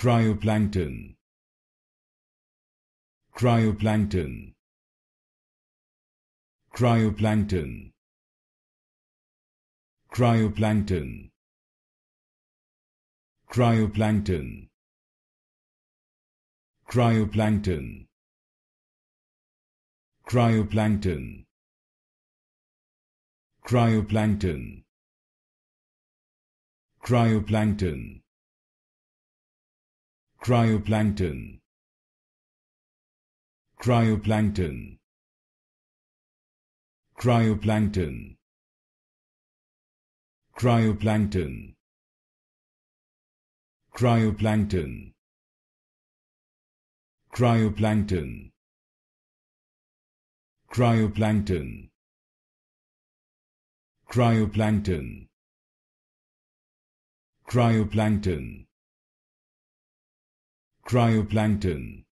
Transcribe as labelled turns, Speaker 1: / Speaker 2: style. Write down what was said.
Speaker 1: cryoplankton cryoplankton cryoplankton cryoplankton cryoplankton cryoplankton cryoplankton cryoplankton cryoplankton cryoplankton cryoplankton cryoplankton cryoplankton cryoplankton cryoplankton cryoplankton cryoplankton cryoplankton Cryoplankton